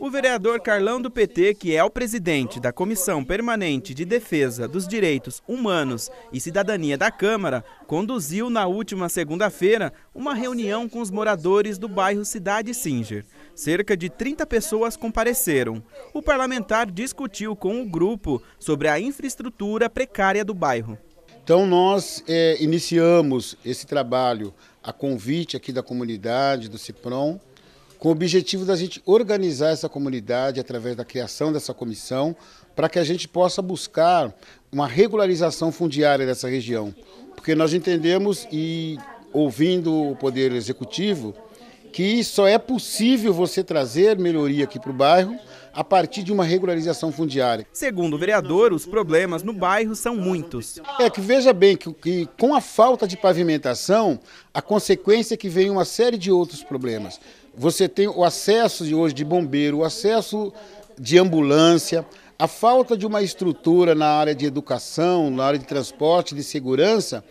O vereador Carlão do PT, que é o presidente da Comissão Permanente de Defesa dos Direitos Humanos e Cidadania da Câmara, conduziu na última segunda-feira uma reunião com os moradores do bairro Cidade Singer. Cerca de 30 pessoas compareceram. O parlamentar discutiu com o grupo sobre a infraestrutura precária do bairro. Então nós é, iniciamos esse trabalho a convite aqui da comunidade, do CIPROM, com o objetivo da gente organizar essa comunidade através da criação dessa comissão, para que a gente possa buscar uma regularização fundiária dessa região. Porque nós entendemos e ouvindo o Poder Executivo, que só é possível você trazer melhoria aqui para o bairro a partir de uma regularização fundiária. Segundo o vereador, os problemas no bairro são muitos. É que veja bem que, que com a falta de pavimentação, a consequência é que vem uma série de outros problemas. Você tem o acesso de hoje de bombeiro, o acesso de ambulância, a falta de uma estrutura na área de educação, na área de transporte, de segurança,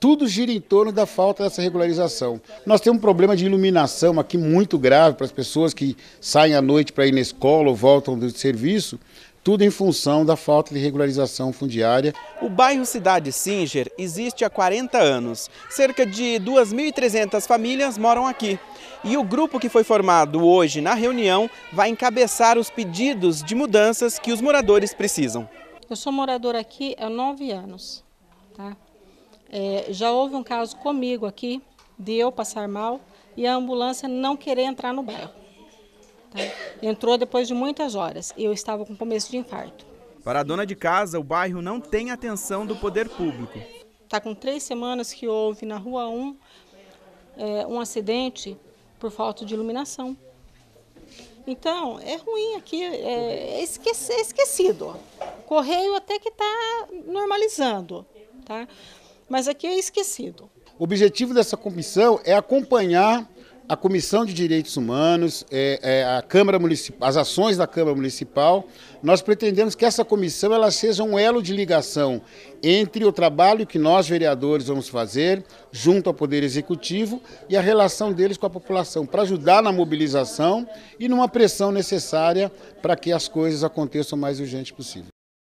tudo gira em torno da falta dessa regularização. Nós temos um problema de iluminação aqui muito grave para as pessoas que saem à noite para ir na escola ou voltam do serviço, tudo em função da falta de regularização fundiária. O bairro Cidade Singer existe há 40 anos. Cerca de 2.300 famílias moram aqui. E o grupo que foi formado hoje na reunião vai encabeçar os pedidos de mudanças que os moradores precisam. Eu sou morador aqui há nove anos. Tá? É, já houve um caso comigo aqui, de eu passar mal, e a ambulância não querer entrar no bairro. Tá? Entrou depois de muitas horas e eu estava com começo de infarto. Para a dona de casa, o bairro não tem atenção do poder público. Está com três semanas que houve na Rua 1 é, um acidente por falta de iluminação. Então, é ruim aqui, é, é, é esquecido. Correio até que está normalizando, tá? mas aqui é esquecido. O objetivo dessa comissão é acompanhar a Comissão de Direitos Humanos, é, é, a Câmara Municipal, as ações da Câmara Municipal. Nós pretendemos que essa comissão ela seja um elo de ligação entre o trabalho que nós, vereadores, vamos fazer junto ao Poder Executivo e a relação deles com a população, para ajudar na mobilização e numa pressão necessária para que as coisas aconteçam o mais urgente possível.